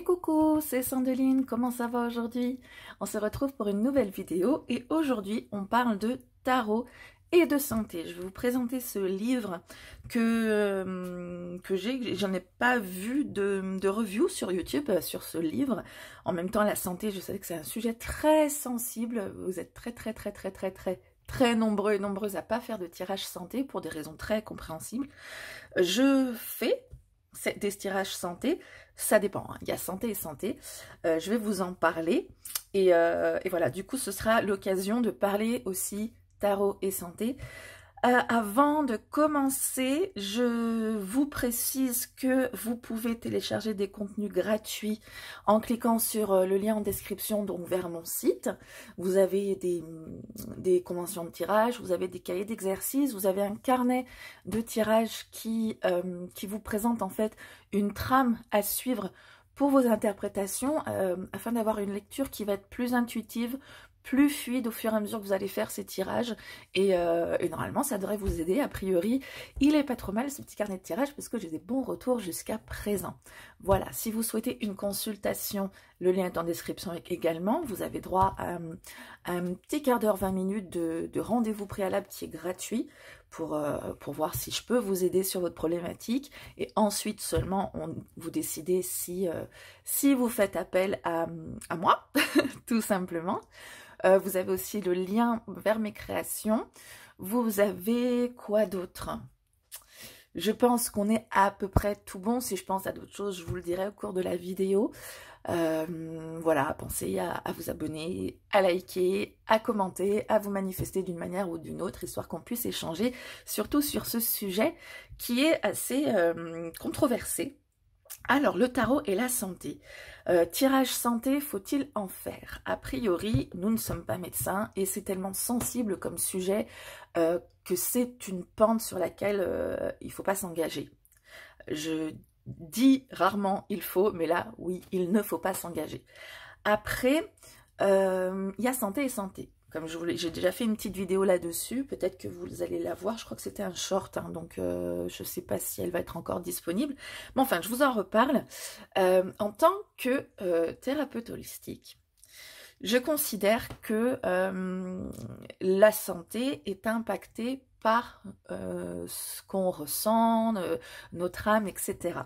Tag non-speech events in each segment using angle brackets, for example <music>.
coucou, c'est Sandeline, comment ça va aujourd'hui On se retrouve pour une nouvelle vidéo et aujourd'hui on parle de tarot et de santé. Je vais vous présenter ce livre que, euh, que j'ai, j'en ai pas vu de, review sur YouTube euh, sur ce livre. En même temps, la santé, je sais que c'est un sujet très sensible. Vous êtes très très très très très très très nombreux et nombreuses à pas faire de tirage santé pour des raisons très compréhensibles. Je fais des estirage santé, ça dépend. Hein. Il y a santé et santé. Euh, je vais vous en parler. Euh, et voilà, du coup, ce sera l'occasion de parler aussi tarot et santé. Euh, avant de commencer, je vous précise que vous pouvez télécharger des contenus gratuits en cliquant sur euh, le lien en description donc vers mon site. Vous avez des, des conventions de tirage, vous avez des cahiers d'exercices, vous avez un carnet de tirage qui, euh, qui vous présente en fait une trame à suivre pour vos interprétations afin d'avoir une lecture qui va être plus intuitive, plus fluide au fur et à mesure que vous allez faire ces tirages. Euh, et, normalement, ça devrait vous aider. A priori, il est pas trop mal ce petit carnet de tirage parce que j'ai des bons retours jusqu'à présent. Voilà, si vous souhaitez une consultation, le lien est en description également. Vous avez droit à, un petit quart d'heure, 20 minutes de rendez-vous préalable qui est gratuit euh, pour, voir si je peux vous aider sur votre problématique. Et ensuite seulement, on, vous décidez si, euh, vous faites appel à, moi, <laughs> tout simplement. Euh, vous avez aussi le lien vers mes créations. Vous avez quoi d'autre je pense qu'on est à peu près tout bon. Si je pense à d'autres choses, je vous le dirai au cours de la vidéo. Euh, voilà, pensez à, vous abonner, à liker, à commenter, à vous manifester d'une manière ou d'une autre, histoire qu'on puisse échanger, surtout sur ce sujet qui est assez euh, controversé. Alors, le tarot et la santé. Euh, tirage santé, faut-il en faire A priori, nous ne sommes pas médecins et c'est tellement sensible comme sujet que c'est une pente sur laquelle il ne faut pas s'engager. Je dit rarement il faut, mais là, oui, il ne faut pas s'engager. Après, euh, il y a santé et santé. Comme je voulais, j'ai déjà fait une petite vidéo là-dessus, peut-être que vous allez la voir, je crois que c'était un short, hein, donc euh, je ne sais pas si elle va être encore disponible. Mais enfin, je vous en reparle. Euh, en tant que thérapeute holistique, je considère que la santé est impactée par euh, ce qu'on ressent, euh, notre âme, etc.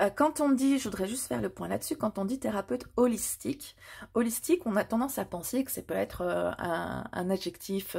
Euh, quand on dit, je voudrais juste faire le point là-dessus, quand on dit thérapeute holistique, holistique, on a tendance à penser que ça peut être un, adjectif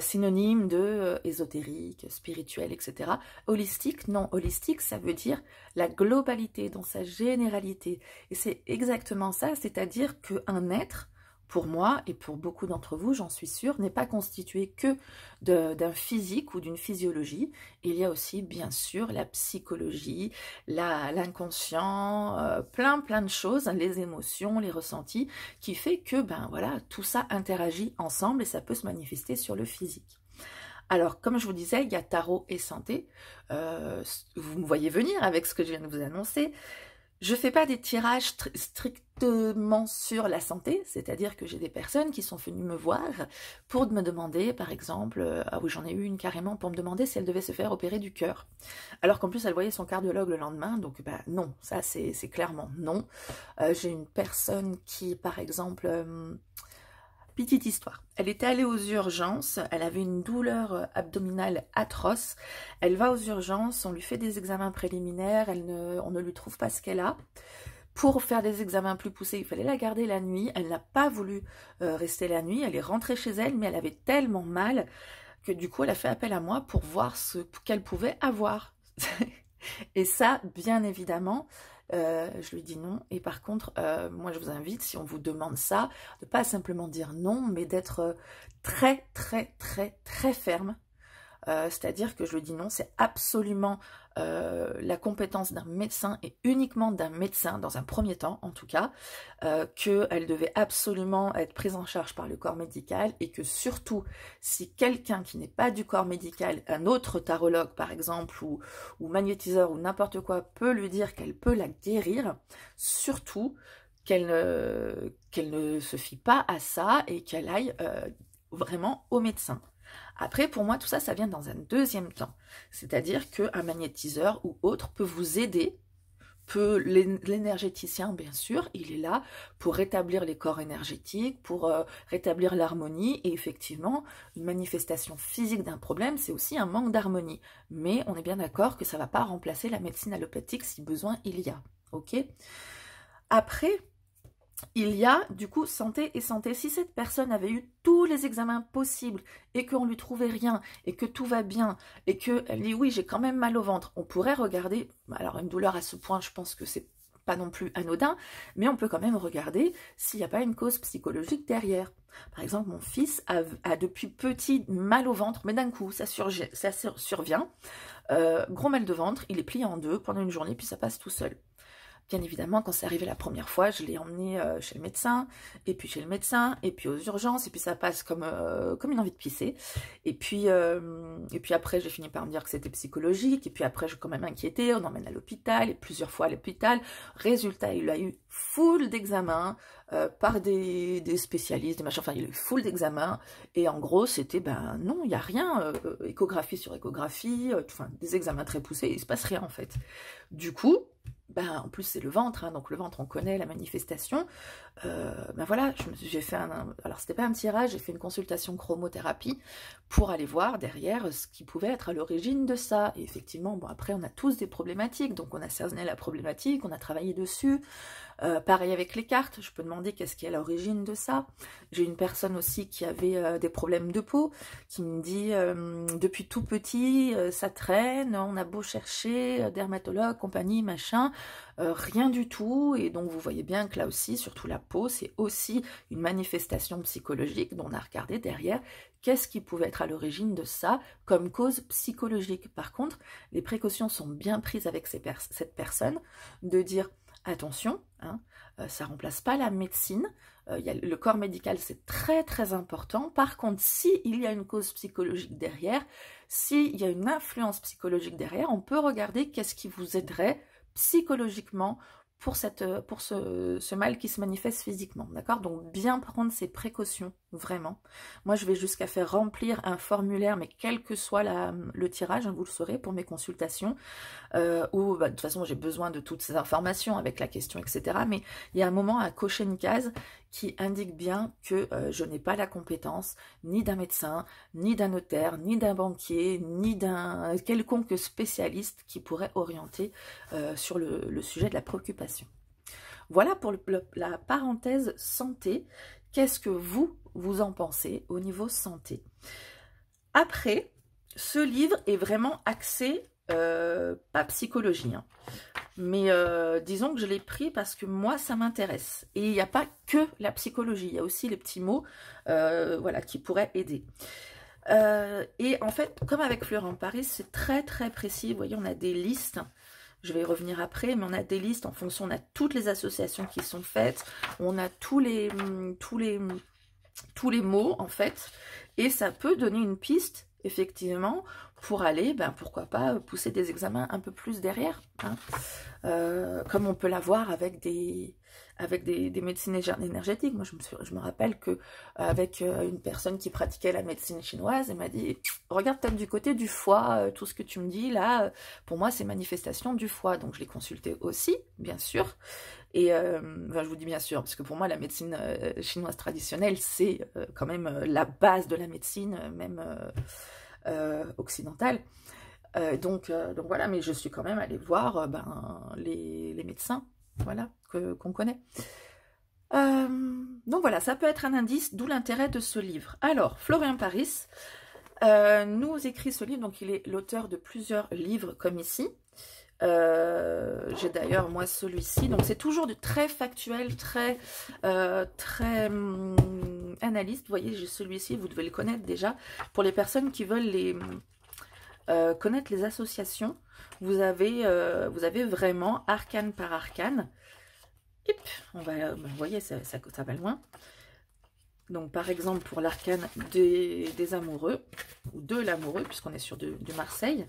synonyme de ésotérique, spirituel, etc. Holistique, non, holistique, ça veut dire la globalité, dans sa généralité. Et c'est exactement ça, c'est-à-dire qu'un être, pour moi et pour beaucoup d'entre vous, j'en suis sûre, n'est pas constitué que d'un physique ou d'une physiologie. Il y a aussi, bien sûr, la psychologie, l'inconscient, euh, plein, plein de choses, les émotions, les ressentis, qui fait que, ben voilà, tout ça interagit ensemble et ça peut se manifester sur le physique. Alors, comme je vous disais, il y a tarot et santé. Euh, vous me voyez venir avec ce que je viens de vous annoncer. Je ne fais pas des tirages strictement sur la santé, c'est-à-dire que j'ai des personnes qui sont venues me voir pour me demander, par exemple, euh, ah oui j'en ai eu une carrément pour me demander si elle devait se faire opérer du cœur, alors qu'en plus elle voyait son cardiologue le lendemain, donc bah non, ça c'est clairement non. Euh, j'ai une personne qui, par exemple, euh, Petite histoire. Elle était allée aux urgences, elle avait une douleur euh, abdominale atroce. Elle va aux urgences, on lui fait des examens préliminaires, on ne lui trouve pas ce qu'elle a. Pour faire des examens plus poussés, il fallait la garder la nuit. Elle n'a pas voulu euh, rester la nuit, elle est rentrée chez elle, mais elle avait tellement mal que du coup, elle a fait appel à moi pour voir ce qu'elle pouvait avoir. <laughs> Et ça, bien évidemment, euh, je lui dis non. Et par contre, euh, moi je vous invite, si on vous demande ça, de pas simplement dire non, mais d'être euh, très très très très ferme euh, c'est-à-dire que je le dis non, c'est absolument euh, la compétence d'un médecin et uniquement d'un médecin, dans un premier temps en tout cas, euh, qu'elle devait absolument être prise en charge par le corps médical et que surtout, si quelqu'un qui n'est pas du corps médical, un autre tarologue par exemple, ou, magnétiseur ou n'importe quoi, peut lui dire qu'elle peut la guérir, surtout qu'elle ne, se fie pas à ça et qu'elle aille vraiment au médecin. Après, pour moi, tout ça, ça vient dans un deuxième temps. C'est-à-dire qu'un magnétiseur ou autre peut vous aider, peut l'énergéticien, bien sûr, il est là pour rétablir les corps énergétiques, pour euh, rétablir l'harmonie. Et effectivement, une manifestation physique d'un problème, c'est aussi un manque d'harmonie. Mais on est bien d'accord que ça ne va pas remplacer la médecine allopathique si besoin il y a. Ok Après, il y a du coup santé et santé. Si cette personne avait eu tous les examens possibles et qu'on lui trouvait rien et que tout va bien et qu'elle dit oui j'ai quand même mal au ventre, on pourrait regarder, alors une douleur à ce point je pense que c'est pas non plus anodin, mais on peut quand même regarder s'il n'y a pas une cause psychologique derrière. Par exemple, mon fils a, depuis petit mal au ventre, mais d'un coup, ça, ça survient. Euh, gros mal de ventre, il est plié en deux pendant une journée, puis ça passe tout seul. Bien évidemment, quand c'est arrivé la première fois, je l'ai emmené euh, chez le médecin, et puis chez le médecin, et puis aux urgences, et puis ça passe comme, euh, comme une envie de pisser. Et puis, euh, et puis après, j'ai fini par me dire que c'était psychologique, et puis après, je suis quand même inquiétée, on emmène à l'hôpital, et plusieurs fois à l'hôpital. Résultat, il a eu foule d'examens par des, des, spécialistes, des machins, enfin, il a eu foule d'examens, et en gros, c'était, ben non, il n'y a rien, échographie sur échographie, enfin, des examens très poussés, il ne se passe rien en fait. Du coup, ben, en plus c'est le ventre, hein, donc le ventre on connaît la manifestation, euh, ben voilà, j'ai fait un, alors c'était pas un tirage, j'ai fait une consultation chromothérapie pour aller voir derrière ce qui pouvait être à l'origine de ça. Et effectivement, bon après on a tous des problématiques, donc on a cerné la problématique, on a travaillé dessus. Euh, pareil avec les cartes, je peux demander qu'est-ce qui est à l'origine de ça. J'ai une personne aussi qui avait euh, des problèmes de peau, qui me dit depuis tout petit ça traîne, on a beau chercher dermatologue, compagnie, machin, rien du tout. Et donc vous voyez bien que là aussi, surtout la c'est aussi une manifestation psychologique dont on a regardé derrière qu'est-ce qui pouvait être à l'origine de ça comme cause psychologique. Par contre, les précautions sont bien prises avec cette personne de dire attention, hein, euh, ça remplace pas la médecine. Euh, le corps médical, c'est très très important. Par contre, s'il il y a une cause psychologique derrière, s'il il y a une influence psychologique derrière, on peut regarder qu'est-ce qui vous aiderait psychologiquement pour, cette, euh, pour ce, ce mal qui se manifeste physiquement. D'accord Donc bien prendre ses précautions vraiment. Moi, je vais jusqu'à faire remplir un formulaire, mais quel que soit le tirage, hein, vous le saurez, pour mes consultations, euh, où bah, de toute façon, j'ai besoin de toutes ces informations avec la question, etc. Mais il y a un moment à cocher une case qui indique bien que euh, je n'ai pas la compétence ni d'un médecin, ni d'un notaire, ni d'un banquier, ni d'un quelconque spécialiste qui pourrait orienter euh, sur le, sujet de la préoccupation. Voilà pour la parenthèse santé Qu'est-ce que vous, vous en pensez au niveau santé Après, ce livre est vraiment axé, euh, pas psychologie, hein, mais euh, disons que je l'ai pris parce que moi, ça m'intéresse. Et il n'y a pas que la psychologie, il y a aussi les petits mots euh, voilà, qui pourraient aider. et en fait, comme avec Fleur en Paris, c'est très très précis. Vous voyez, on a des listes je vais y revenir après, mais on a des listes en fonction, on a toutes les associations qui sont faites, on a tous les, hum, tous les, hum, tous les mots en fait, et ça peut donner une piste effectivement pour aller, ben, pourquoi pas, pousser des examens un peu plus derrière, hein. euh, comme on peut l'avoir avec des, avec des, médecines énergétiques. Moi, je me, rappelle que euh, avec euh, une personne qui pratiquait la médecine chinoise, elle m'a dit regarde peut-être du côté du foie, euh, tout ce que tu me dis là, pour moi, c'est manifestation du foie. Donc, je l'ai consulté aussi, bien sûr. Et je vous dis bien sûr, parce que pour moi, la médecine chinoise traditionnelle, c'est quand même la base de la médecine, même occidentale. donc, donc voilà, mais je suis quand même allée voir ben, les médecins voilà, qu'on connaît. Euh, donc voilà, ça peut être un indice, d'où l'intérêt de ce livre. Alors, Florian Paris euh, nous écrit ce livre, donc il est l'auteur de plusieurs livres comme ici. Euh, j'ai d'ailleurs moi celui-ci, donc c'est toujours de très factuel, très très hum, analyste. Vous voyez, celui-ci, vous devez le connaître déjà pour les personnes qui veulent les connaître les associations vous avez, euh, vous avez vraiment arcane par arcane. Hop, on va, euh, vous voyez, ça, va loin. Donc, par exemple, pour l'arcane des, amoureux, ou de l'amoureux, puisqu'on est sur du, Marseille,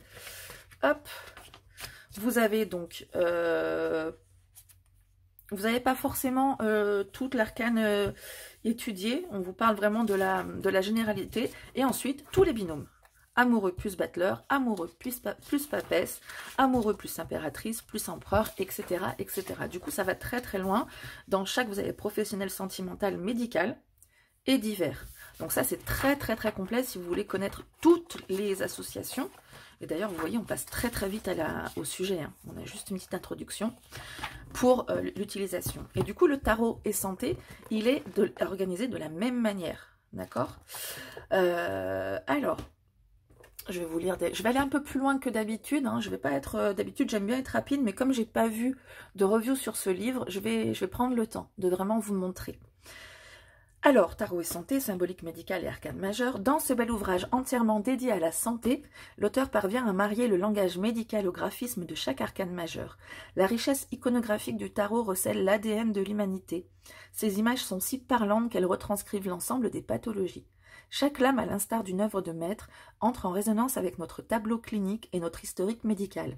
hop, vous avez donc... Euh, vous n'avez pas forcément toute l'arcane étudiée. On vous parle vraiment de la généralité. Et ensuite, tous les binômes amoureux plus battleur, amoureux plus, papesse, amoureux plus impératrice, plus empereur, etc., etc. Du coup, ça va très très loin. Dans chaque, vous avez professionnel, sentimental, médical et divers. Donc ça, c'est très très très complet si vous voulez connaître toutes les associations. Et d'ailleurs, vous voyez, on passe très très vite au sujet. Hein. On a juste une petite introduction pour euh, l'utilisation. Et du coup, le tarot et santé, il est organisé de la même manière. D'accord euh, Alors, je vais vous lire Je vais aller un peu plus loin que d'habitude. Hein. Je vais pas être... Euh, d'habitude, j'aime bien être rapide, mais comme je n'ai pas vu de review sur ce livre, je vais, je vais prendre le temps de vraiment vous montrer. Alors, Tarot et Santé, symbolique médicale et arcane majeur, dans ce bel ouvrage entièrement dédié à la santé, l'auteur parvient à marier le langage médical au graphisme de chaque arcane majeur. La richesse iconographique du tarot recèle l'ADN de l'humanité. Ces images sont si parlantes qu'elles retranscrivent l'ensemble des pathologies. Chaque lame, à l'instar d'une œuvre de maître, entre en résonance avec notre tableau clinique et notre historique médical.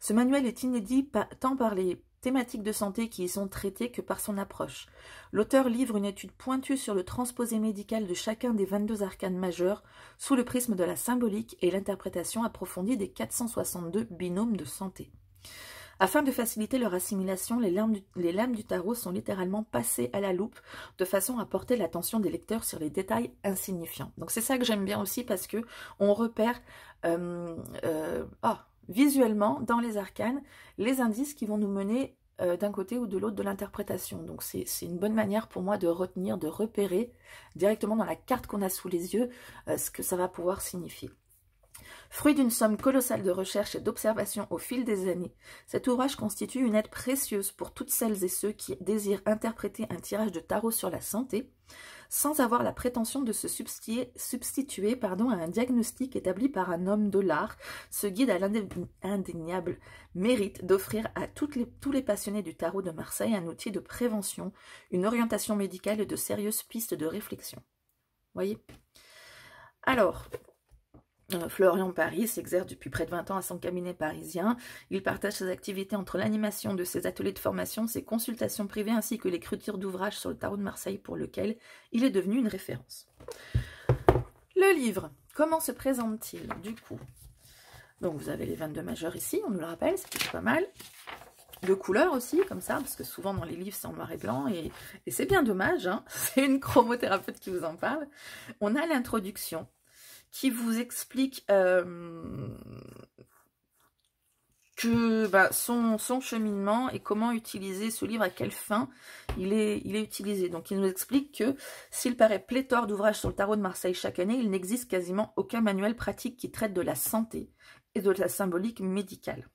Ce manuel est inédit tant par les thématiques de santé qui y sont traitées que par son approche. L'auteur livre une étude pointue sur le transposé médical de chacun des 22 arcanes majeurs sous le prisme de la symbolique et l'interprétation approfondie des 462 binômes de santé. Afin de faciliter leur assimilation, les, lames du tarot sont littéralement passées à la loupe de façon à porter l'attention des lecteurs sur les détails insignifiants. Donc c'est ça que j'aime bien aussi parce que on repère euh, euh, ah, visuellement dans les arcanes les indices qui vont nous mener euh, d'un côté ou de l'autre de l'interprétation. Donc c'est une bonne manière pour moi de retenir, de repérer directement dans la carte qu'on a sous les yeux ce que ça va pouvoir signifier. Fruit d'une somme colossale de recherches et d'observations au fil des années, cet ouvrage constitue une aide précieuse pour toutes celles et ceux qui désirent interpréter un tirage de tarot sur la santé, sans avoir la prétention de se substituer, pardon, à un diagnostic établi par un homme de l'art, ce guide à l'indéniable mérite d'offrir à tous les passionnés du tarot de Marseille un outil de prévention, une orientation médicale et de sérieuses pistes de réflexion. Voyez Alors, euh, Florian Paris s'exerce depuis près de 20 ans à son cabinet parisien. Il partage ses activités entre l'animation de ses ateliers de formation, ses consultations privées ainsi que l'écriture d'ouvrages sur le tarot de Marseille pour lequel il est devenu une référence. Le livre, comment se présente-t-il du coup Donc vous avez les 22 majeurs ici, on nous le rappelle, c'est pas mal. De couleur aussi, comme ça, parce que souvent dans les livres c'est en noir et blanc, et, c'est bien dommage, hein. <laughs> c'est une chromothérapeute qui vous en parle. On a l'introduction, qui vous explique euh, que bah, son, cheminement et comment utiliser ce livre, à quelle fin il est, il est utilisé. Donc il nous explique que s'il paraît pléthore d'ouvrages sur le tarot de Marseille chaque année, il n'existe quasiment aucun manuel pratique qui traite de la santé et de la symbolique médicale.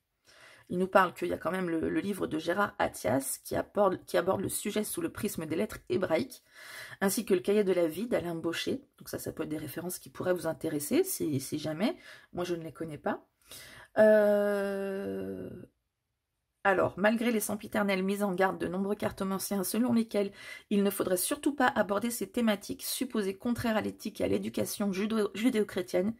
Il nous parle qu'il y a quand même le, livre de Gérard Athias qui aborde, le sujet sous le prisme des lettres hébraïques, ainsi que le cahier de la vie d'Alain Baucher. Donc ça, ça peut être des références qui pourraient vous intéresser, si, jamais. Moi, je ne les connais pas. Euh, alors, malgré les sempiternelles mises en garde de nombreux cartomanciens selon lesquels il ne faudrait surtout pas aborder ces thématiques supposées contraires à l'éthique et à l'éducation judéo-chrétienne,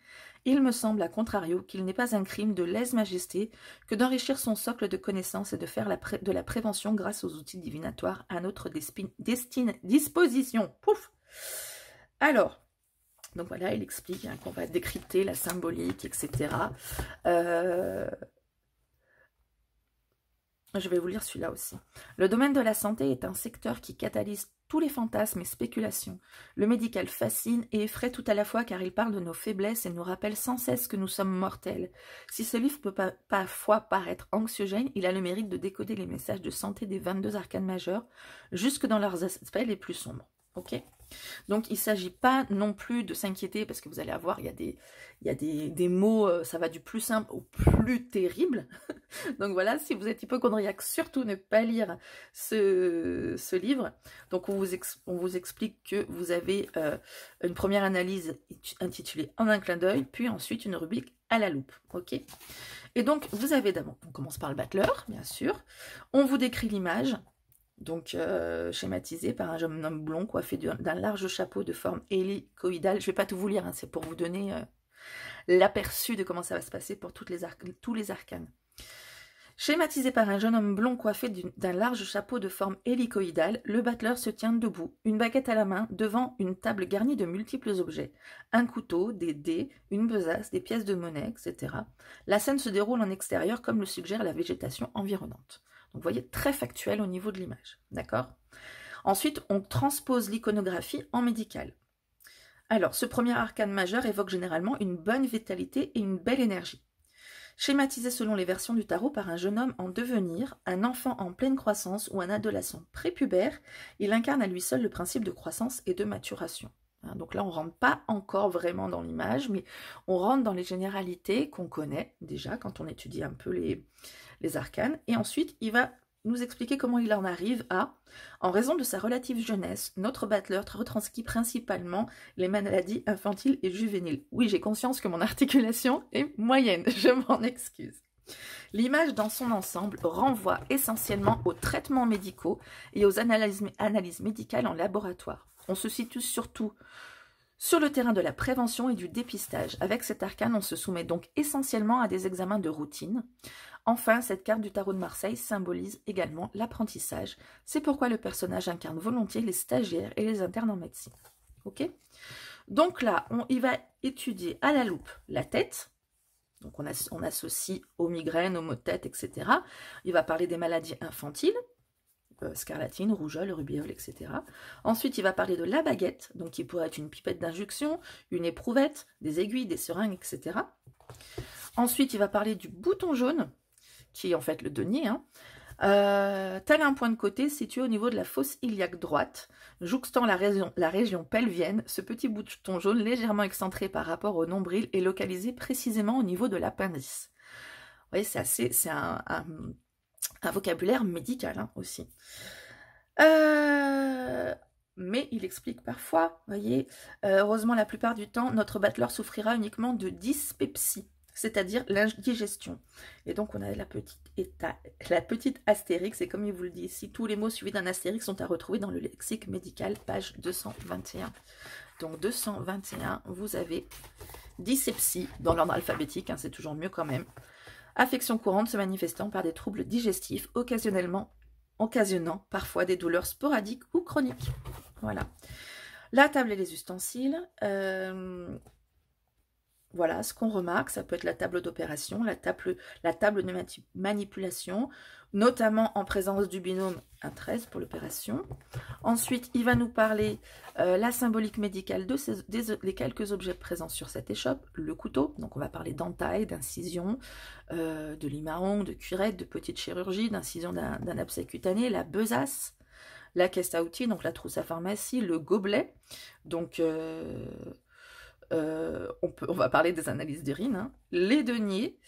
il me semble, à contrario, qu'il n'est pas un crime de lèse-majesté que d'enrichir son socle de connaissances et de faire de la prévention grâce aux outils divinatoires à notre disposition. Pouf Alors, donc voilà, il explique hein, qu'on va décrypter la symbolique, etc. Euh, je vais vous lire celui-là aussi. Le domaine de la santé est un secteur qui catalyse tous les fantasmes et spéculations. Le médical fascine et effraie tout à la fois car il parle de nos faiblesses et nous rappelle sans cesse que nous sommes mortels. Si ce livre peut parfois paraître anxiogène, il a le mérite de décoder les messages de santé des 22 arcanes majeurs, jusque dans leurs aspects les plus sombres. Ok donc il ne s'agit pas non plus de s'inquiéter parce que vous allez avoir, il y a des, il y des, mots, euh, ça va du plus simple au plus terrible. <laughs> Donc voilà, si vous êtes hypochondriaque, surtout ne pas lire ce, livre. Donc on vous, on vous, explique que vous avez euh, une première analyse intitulée En un clin d'œil, puis ensuite une rubrique à la loupe. ok Et donc vous avez d'abord, on commence par le battleur, bien sûr. On vous décrit l'image, donc euh, schématisé par un jeune homme blond coiffé d'un large chapeau de forme hélicoïdale. Je ne vais pas tout vous lire, hein, c'est pour vous donner euh, l'aperçu de comment ça va se passer pour les tous les arcanes. Schématisé par un jeune homme blond coiffé d'un large chapeau de forme hélicoïdale, le battleur se tient debout, une baguette à la main, devant une table garnie de multiples objets. Un couteau, des dés, une besace, des pièces de monnaie, etc. La scène se déroule en extérieur comme le suggère la végétation environnante vous voyez, très factuel au niveau de l'image. D'accord Ensuite, on transpose l'iconographie en médical. Alors, ce premier arcane majeur évoque généralement une bonne vitalité et une belle énergie. Schématisé selon les versions du tarot par un jeune homme en devenir, un enfant en pleine croissance ou un adolescent prépubère, il incarne à lui seul le principe de croissance et de maturation. Hein, donc là, on ne rentre pas encore vraiment dans l'image, mais on rentre dans les généralités qu'on connaît déjà quand on étudie un peu les, les arcanes. Et ensuite, il va nous expliquer comment il en arrive à, en raison de sa relative jeunesse, notre battleur retranscrit principalement les maladies infantiles et juvéniles. Oui, j'ai conscience que mon <laughs> articulation est moyenne, je m'en excuse. L'image dans son ensemble renvoie essentiellement aux traitements médicaux et aux analyses médicales en laboratoire on se situe surtout sur le terrain de la prévention et du dépistage. Avec cet arcane, on se soumet donc essentiellement à des examens de routine. Enfin, cette carte du tarot de Marseille symbolise également l'apprentissage. C'est pourquoi le personnage incarne volontiers les stagiaires et les internes en médecine. Ok Donc là, on y va étudier à la loupe la tête. Donc on, on associe aux migraines, aux mots de tête, etc. Il va parler des maladies infantiles. Euh, scarlatine, rougeole, rubéole, etc. Ensuite, il va parler de la baguette, donc qui pourrait être une pipette d'injection, une éprouvette, des aiguilles, des seringues, etc. Ensuite, il va parler du bouton jaune, qui est en fait le denier. Hein. Euh, tel un point de côté situé au niveau de la fosse iliaque droite, jouxtant la région, pelvienne, ce petit bouton jaune légèrement excentré par rapport au nombril est localisé précisément au niveau de l'appendice. Vous voyez, c'est assez, c'est un, un vocabulaire médical hein, aussi. Euh, mais il explique parfois, voyez, euh, heureusement la plupart du temps, notre battleur souffrira uniquement de dyspepsie, c'est-à-dire l'indigestion. Et donc on a la petite, état, la petite astérix, et comme il vous le dit ici, tous les mots suivis d'un astérix sont à retrouver dans le lexique médical, page 221. Donc 221, vous avez dyspepsie dans l'ordre alphabétique, hein, c'est toujours mieux quand même affection courante se manifestant par des troubles digestifs occasionnellement occasionnant parfois des douleurs sporadiques ou chroniques. Voilà. La table et les ustensiles. Euh, voilà ce qu'on remarque, ça peut être la table d'opération, la table, la table de manipulation, notamment en présence du binôme 1-13 pour l'opération. Ensuite, il va nous parler de euh, la symbolique médicale de ces, des, quelques objets présents sur cette échoppe, le couteau, donc on va parler d'entaille, d'incision, euh, de limaron, de curette, de petite chirurgie, d'incision d'un abcès cutané, la besace, la caisse à outils, donc la trousse à pharmacie, le gobelet, donc... Euh, euh, on, peut, on, va parler des analyses d'urine, hein. les deniers,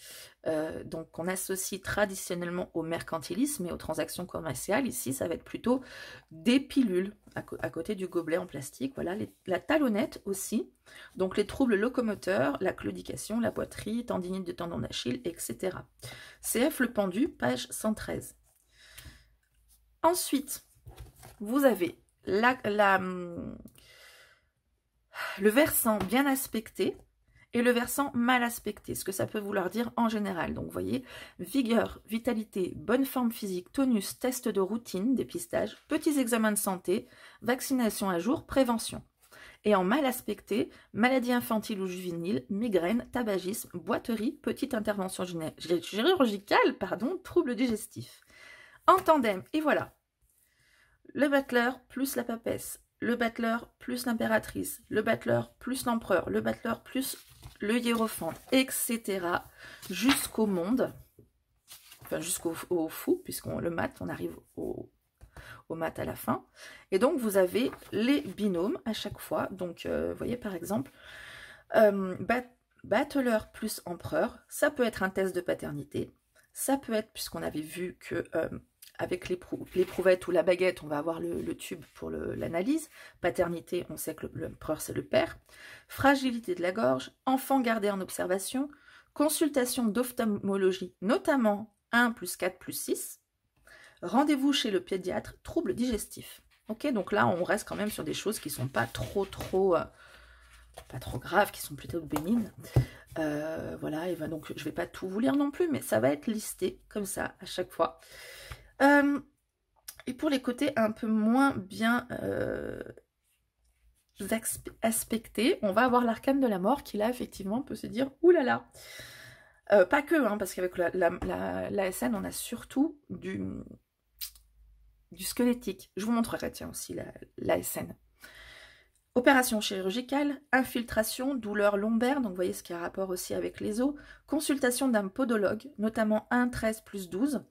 euh, donc qu'on associe traditionnellement au mercantilisme et aux transactions commerciales. Ici, ça va être plutôt des pilules à, côté du gobelet en plastique. Voilà, la talonnette aussi, donc les troubles locomoteurs, la claudication, la boiterie, tendinite de tendon d'Achille, etc. CF Le Pendu, page 113. Ensuite, vous avez la, la hum, le versant bien aspecté et le versant mal aspecté, ce que ça peut vouloir dire en général. Donc, vous voyez, vigueur, vitalité, bonne forme physique, tonus, test de routine, dépistage, petits examens de santé, vaccination à jour, prévention. Et en mal aspecté, maladie infantile ou juvénile, migraine, tabagisme, boiterie, petite intervention chirurgicale, pardon, troubles digestifs. En tandem, et voilà. Le butler plus la papesse, le battleur plus l'impératrice, le battleur plus l'empereur, le battleur plus le hiérophante, etc. jusqu'au monde, enfin jusqu'au fou, puisqu'on le mate, on arrive au, au mat à la fin. Et donc vous avez les binômes à chaque fois. Donc euh, vous voyez par exemple, euh, battleur plus empereur, ça peut être un test de paternité, ça peut être, puisqu'on avait vu que... Euh, avec l'éprouvette ou la baguette, on va avoir le, tube pour l'analyse. Paternité, on sait que l'empereur, c'est le père. Fragilité de la gorge, enfant gardé en observation. Consultation d'ophtalmologie, notamment 1 plus 4 plus 6. Rendez-vous chez le pédiatre, troubles digestifs. Ok, donc là, on reste quand même sur des choses qui ne sont pas trop, trop, euh, pas trop graves, qui sont plutôt bénignes. Euh, voilà, et ben donc je ne vais pas tout vous lire non plus, mais ça va être listé comme ça à chaque fois. Euh, et pour les côtés un peu moins bien euh, aspectés, on va avoir l'arcane de la mort qui là effectivement peut se dire oulala. Là là euh, pas que, hein, parce qu'avec la, on a surtout du, squelettique. Je vous montrerai, tiens, aussi la, SN. Opération chirurgicale, infiltration, douleur lombaire, donc vous voyez ce qui a rapport aussi avec les os, consultation d'un podologue, notamment 1, 13 plus 12,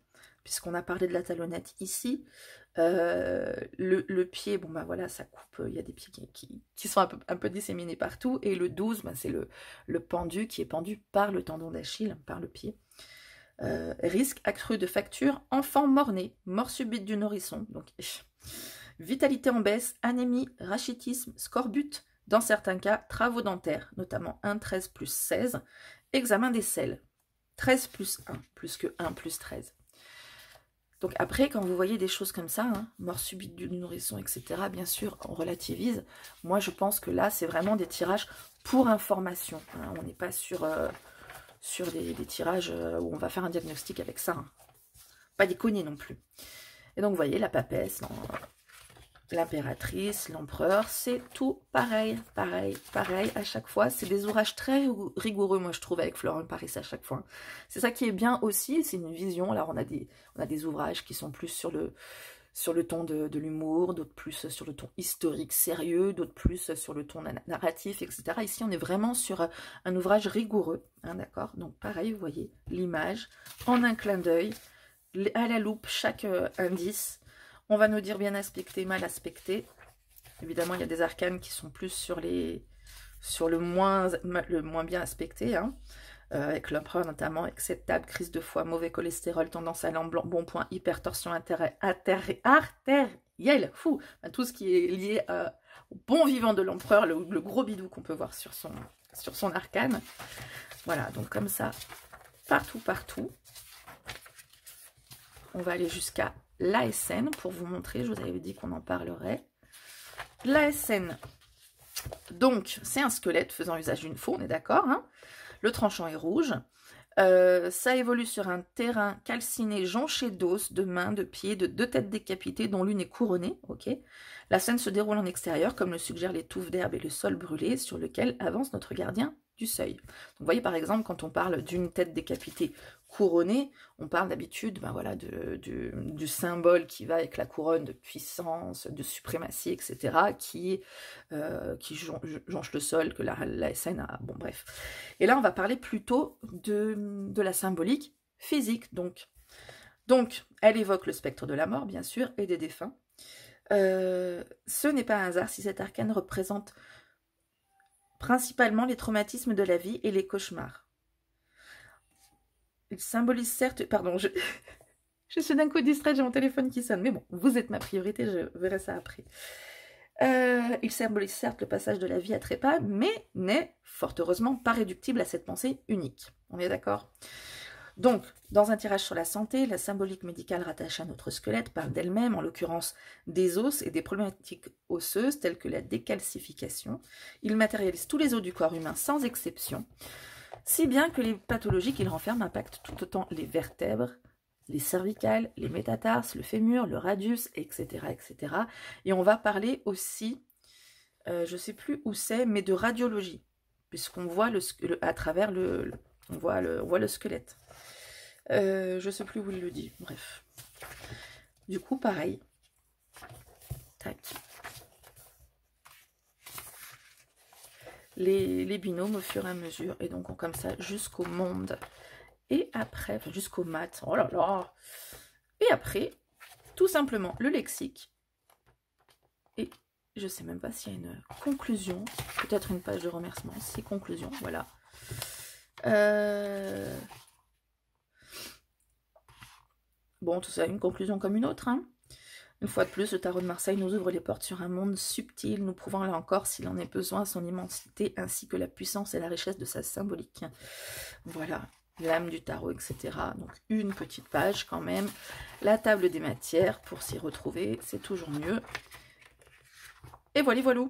puisqu'on a parlé de la talonnette ici. Euh, le, pied, bon bah voilà, ça coupe, euh, il y a des pieds qui, sont un peu, disséminés partout. Et le 12, bah, c'est le, pendu qui est pendu par le tendon d'Achille, par le pied. Euh, risque accru de facture, enfant mort-né, mort subite du nourrisson. Donc, <laughs> vitalité en baisse, anémie, rachitisme, scorbut, dans certains cas, travaux dentaires, notamment 1, 13 plus 16, examen des selles, 13 plus 1, plus que 1 plus 13. Donc après, quand vous voyez des choses comme ça, hein, mort subite du nourrisson, etc., bien sûr, on relativise. Moi, je pense que là, c'est vraiment des tirages pour information. Hein. On n'est pas sur, euh, sur des, tirages euh, où on va faire un diagnostic avec ça. Hein. Pas déconner non plus. Et donc, vous voyez, la papesse, l'impératrice, l'empereur, c'est tout pareil, pareil, pareil à chaque fois. C'est des ouvrages très rigoureux, moi je trouve, avec Florent Paris à chaque fois. C'est ça qui est bien aussi, c'est une vision. Là, on a des, on a des ouvrages qui sont plus sur le, sur le ton de, l'humour, d'autres plus sur le ton historique sérieux, d'autres plus sur le ton narratif, etc. Ici, on est vraiment sur un ouvrage rigoureux, hein, d'accord Donc pareil, vous voyez, l'image en un clin d'œil, à la loupe, chaque euh, indice, on va nous dire bien aspecté, mal aspecté. Évidemment, il y a des arcanes qui sont plus sur les sur le moins, le moins bien aspecté, hein. euh, avec l'empereur notamment, acceptable, crise de foie, mauvais cholestérol, tendance à l'embonpoint, hypertension artérielle, fou, tout ce qui est lié euh, au bon vivant de l'empereur, le, le, gros bidou qu'on peut voir sur son, sur son arcane. Voilà, donc comme ça, partout, partout. On va aller jusqu'à l'ASN pour vous montrer. Je vous avais dit qu'on en parlerait. L'ASN, donc, c'est un squelette faisant usage d'une faux, on est d'accord. Hein le tranchant est rouge. Euh, ça évolue sur un terrain calciné, jonché d'os, de mains, de pieds, de deux têtes décapitées, dont l'une est couronnée. Ok. La scène se déroule en extérieur, comme le suggèrent les touffes d'herbe et le sol brûlé, sur lequel avance notre gardien du seuil. vous voyez par exemple, quand on parle d'une tête décapitée couronnée, on parle d'habitude ben voilà, de, du symbole qui va avec la couronne de puissance, de suprématie, etc., qui, euh, qui jonche le sol, que la, la, SN a. Bon, bref. Et là, on va parler plutôt de, de la symbolique physique, donc. Donc, elle évoque le spectre de la mort, bien sûr, et des défunts. Euh, ce n'est pas un hasard si cette arcane représente principalement les traumatismes de la vie et les cauchemars. Il symbolise certes... Pardon, je... <laughs> je suis d'un coup distraite, j'ai mon téléphone qui sonne. Mais bon, vous êtes ma priorité, je verrai ça après. Euh, il symbolise certes le passage de la vie à trépas, mais n'est fort heureusement pas réductible à cette pensée unique. On est d'accord donc, dans un tirage sur la santé, la symbolique médicale rattachée à notre squelette parle d'elle-même, en l'occurrence des os et des problématiques osseuses telles que la décalcification. Il matérialise tous les os du corps humain sans exception, si bien que les pathologies qu'il renferme impactent tout autant les vertèbres, les cervicales, les métatarses, le fémur, le radius, etc. etc. Et on va parler aussi, euh, je ne sais plus où c'est, mais de radiologie, puisqu'on voit à travers le on voit le, squelette. Je euh, je sais plus où il le dit, bref. Du coup, pareil. Tac. Les, binômes au fur et à mesure. Et donc, comme ça, jusqu'au monde. Et après, jusqu'au mat. Oh là là Et après, tout simplement, le lexique. Et je sais même pas s'il y a une conclusion. Peut-être une page de remerciement. C'est conclusion, voilà. Euh, bon, tout ça, une conclusion comme une autre. Hein. Une fois de plus, le tarot de Marseille nous ouvre les portes sur un monde subtil, nous prouvant là encore, s'il en est besoin, son immensité ainsi que la puissance et la richesse de sa symbolique. Voilà, l'âme du tarot, etc. Donc une petite page quand même. La table des matières pour s'y retrouver, c'est toujours mieux. Et voilà, voilà,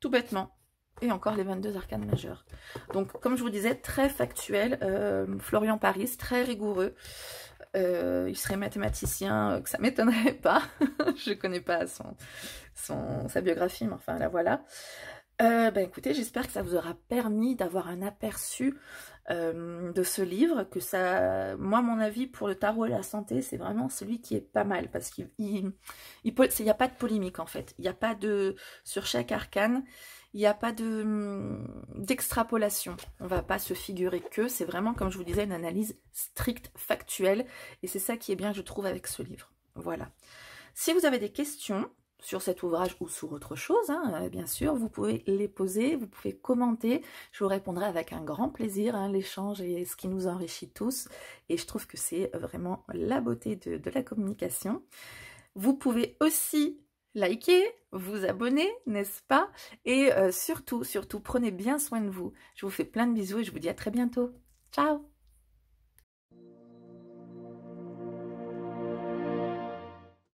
tout bêtement et encore les 22 arcanes majeures. Donc, comme je vous disais, très factuel, euh, Florian Paris, très rigoureux. Euh, il serait mathématicien, ça euh, que ça m'étonnerait <laughs> pas. je connais pas son, son, sa biographie, mais enfin, la voilà. ben écoutez, j'espère que ça vous aura permis d'avoir un aperçu de ce livre, que ça, moi mon avis pour le tarot et la santé, c'est vraiment celui qui est pas mal, parce qu'il n'y il, il, y a pas de polémique en fait, il n'y a pas de, sur chaque arcane, il n'y a pas hum, d'extrapolation. on ne va pas se figurer que, c'est vraiment, comme je vous disais, une analyse stricte, factuelle. Et c'est ça qui est bien, je trouve, avec ce livre. Voilà. Si vous avez des questions sur cet ouvrage ou sur autre chose, hein, euh, bien sûr, vous pouvez les poser, vous pouvez commenter. Je vous répondrai avec un grand plaisir. Hein, l'échange est ce qui nous enrichit tous. Et je trouve que c'est vraiment la beauté de la communication. Vous pouvez aussi Likez, vous abonnez, n'est-ce pas Et euh, surtout, surtout, prenez bien soin de vous. Je vous fais plein de bisous et je vous dis à très bientôt. Ciao